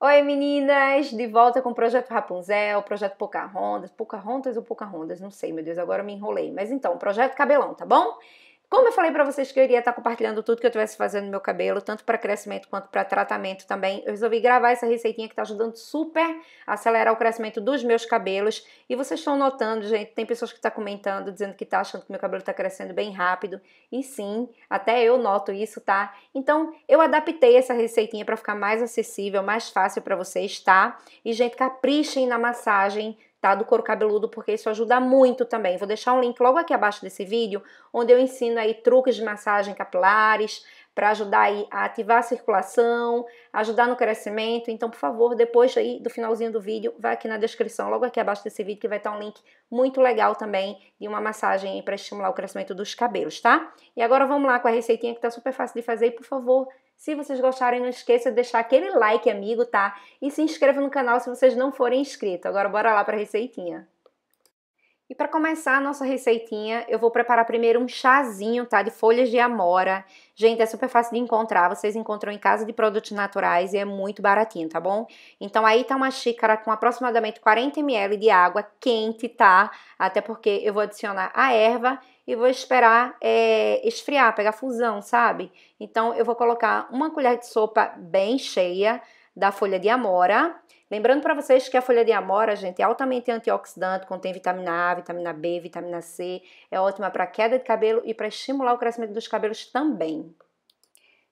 Oi meninas, de volta com o Projeto Rapunzel, Projeto Pocahontas, Pocahontas ou Pocahontas, não sei, meu Deus, agora me enrolei. Mas então, Projeto Cabelão, tá bom? Como eu falei para vocês que eu iria estar tá compartilhando tudo que eu estivesse fazendo no meu cabelo, tanto para crescimento quanto para tratamento também, eu resolvi gravar essa receitinha que está ajudando super a acelerar o crescimento dos meus cabelos. E vocês estão notando, gente, tem pessoas que estão tá comentando, dizendo que tá achando que meu cabelo está crescendo bem rápido. E sim, até eu noto isso, tá? Então, eu adaptei essa receitinha para ficar mais acessível, mais fácil para vocês, tá? E, gente, caprichem na massagem tá? Do couro cabeludo, porque isso ajuda muito também. Vou deixar um link logo aqui abaixo desse vídeo, onde eu ensino aí truques de massagem capilares para ajudar aí a ativar a circulação, ajudar no crescimento. Então, por favor, depois aí do finalzinho do vídeo, vai aqui na descrição, logo aqui abaixo desse vídeo, que vai estar tá um link muito legal também de uma massagem para estimular o crescimento dos cabelos, tá? E agora vamos lá com a receitinha que tá super fácil de fazer e, por favor, se vocês gostarem, não esqueça de deixar aquele like, amigo, tá? E se inscreva no canal se vocês não forem inscritos. Agora bora lá para a receitinha. E para começar a nossa receitinha, eu vou preparar primeiro um chazinho, tá? De folhas de amora. Gente, é super fácil de encontrar, vocês encontram em casa de produtos naturais e é muito baratinho, tá bom? Então aí tá uma xícara com aproximadamente 40 ml de água quente, tá? Até porque eu vou adicionar a erva e vou esperar é, esfriar, pegar fusão, sabe? Então eu vou colocar uma colher de sopa bem cheia, da folha de amora. Lembrando para vocês que a folha de amora, gente, é altamente antioxidante, contém vitamina A, vitamina B, vitamina C, é ótima para queda de cabelo e para estimular o crescimento dos cabelos também.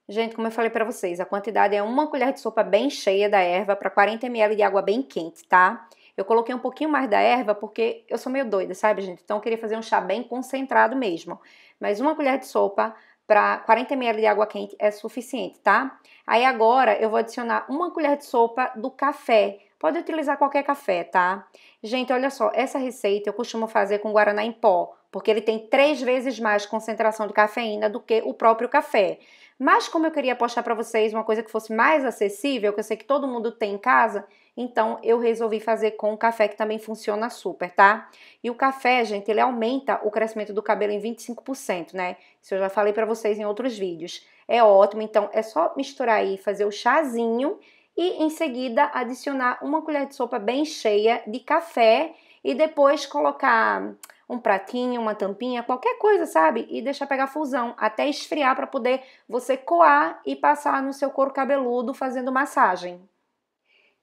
Gente, como eu falei para vocês, a quantidade é uma colher de sopa bem cheia da erva para 40 ml de água bem quente, tá? Eu coloquei um pouquinho mais da erva porque eu sou meio doida, sabe, gente? Então eu queria fazer um chá bem concentrado mesmo. Mas uma colher de sopa para 40 ml de água quente é suficiente, tá? Aí agora eu vou adicionar uma colher de sopa do café. Pode utilizar qualquer café, tá? Gente, olha só, essa receita eu costumo fazer com guaraná em pó, porque ele tem três vezes mais concentração de cafeína do que o próprio café. Mas como eu queria postar para vocês uma coisa que fosse mais acessível, que eu sei que todo mundo tem em casa, então eu resolvi fazer com o café que também funciona super, tá? E o café, gente, ele aumenta o crescimento do cabelo em 25%, né? Isso eu já falei para vocês em outros vídeos. É ótimo, então é só misturar aí, fazer o chazinho e em seguida adicionar uma colher de sopa bem cheia de café e depois colocar um pratinho, uma tampinha, qualquer coisa, sabe? E deixar pegar fusão até esfriar para poder você coar e passar no seu couro cabeludo fazendo massagem.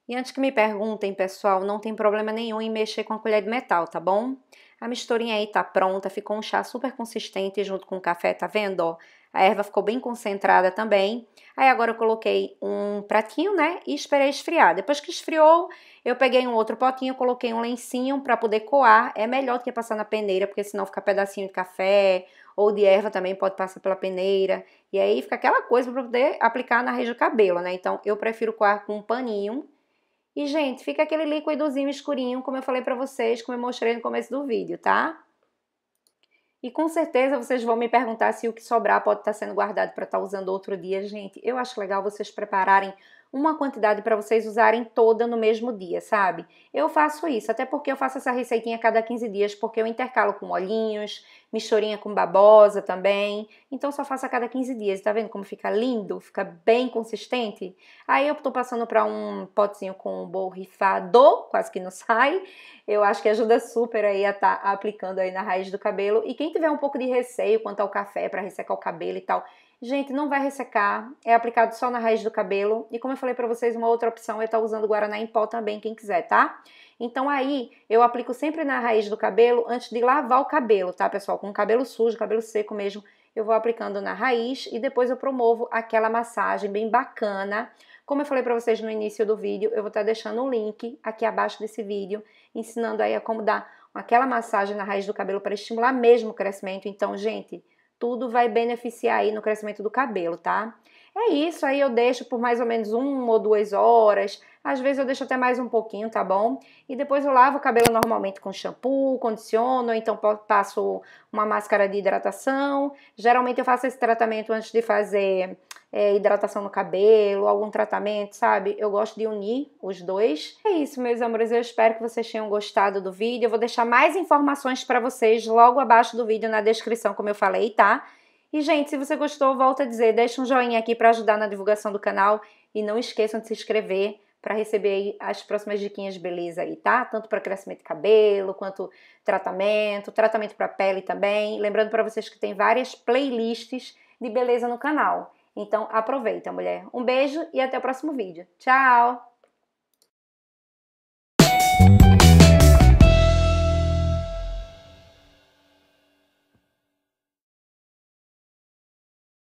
E antes que me perguntem, pessoal, não tem problema nenhum em mexer com a colher de metal, tá bom? A misturinha aí tá pronta, ficou um chá super consistente junto com o café, tá vendo, ó? A erva ficou bem concentrada também. Aí agora eu coloquei um pratinho, né, e esperei esfriar. Depois que esfriou, eu peguei um outro potinho, coloquei um lencinho para poder coar. É melhor do que passar na peneira, porque senão fica pedacinho de café ou de erva também pode passar pela peneira. E aí fica aquela coisa para poder aplicar na raiz do cabelo, né? Então eu prefiro coar com um paninho e, gente, fica aquele líquidozinho escurinho, como eu falei pra vocês, como eu mostrei no começo do vídeo, tá? E com certeza vocês vão me perguntar se o que sobrar pode estar tá sendo guardado para estar tá usando outro dia. Gente, eu acho legal vocês prepararem uma quantidade para vocês usarem toda no mesmo dia, sabe? Eu faço isso, até porque eu faço essa receitinha a cada 15 dias, porque eu intercalo com olhinhos, misturinha com babosa também. Então só faço a cada 15 dias, tá vendo como fica lindo? Fica bem consistente. Aí eu tô passando para um potezinho com um borrifador, quase que não sai. Eu acho que ajuda super aí a tá aplicando aí na raiz do cabelo. E quem tiver um pouco de receio quanto ao café para ressecar o cabelo e tal, Gente, não vai ressecar, é aplicado só na raiz do cabelo. E como eu falei para vocês, uma outra opção é estar tá usando guaraná em pó também, quem quiser, tá? Então aí eu aplico sempre na raiz do cabelo antes de lavar o cabelo, tá, pessoal? Com o cabelo sujo, cabelo seco mesmo, eu vou aplicando na raiz e depois eu promovo aquela massagem bem bacana. Como eu falei para vocês no início do vídeo, eu vou estar tá deixando um link aqui abaixo desse vídeo, ensinando aí a como dar aquela massagem na raiz do cabelo para estimular mesmo o crescimento. Então, gente, tudo vai beneficiar aí no crescimento do cabelo, tá? É isso, aí eu deixo por mais ou menos uma ou duas horas, às vezes eu deixo até mais um pouquinho, tá bom? E depois eu lavo o cabelo normalmente com shampoo, condiciono, ou então passo uma máscara de hidratação. Geralmente eu faço esse tratamento antes de fazer é, hidratação no cabelo, algum tratamento, sabe? Eu gosto de unir os dois. É isso, meus amores. Eu espero que vocês tenham gostado do vídeo. Eu vou deixar mais informações para vocês logo abaixo do vídeo na descrição, como eu falei, tá? E, gente, se você gostou, volta a dizer, deixa um joinha aqui para ajudar na divulgação do canal. E não esqueçam de se inscrever para receber as próximas diquinhas beleza aí, tá? Tanto para crescimento de cabelo, quanto tratamento, tratamento para pele também. Lembrando para vocês que tem várias playlists de beleza no canal. Então aproveita, mulher. Um beijo e até o próximo vídeo. Tchau!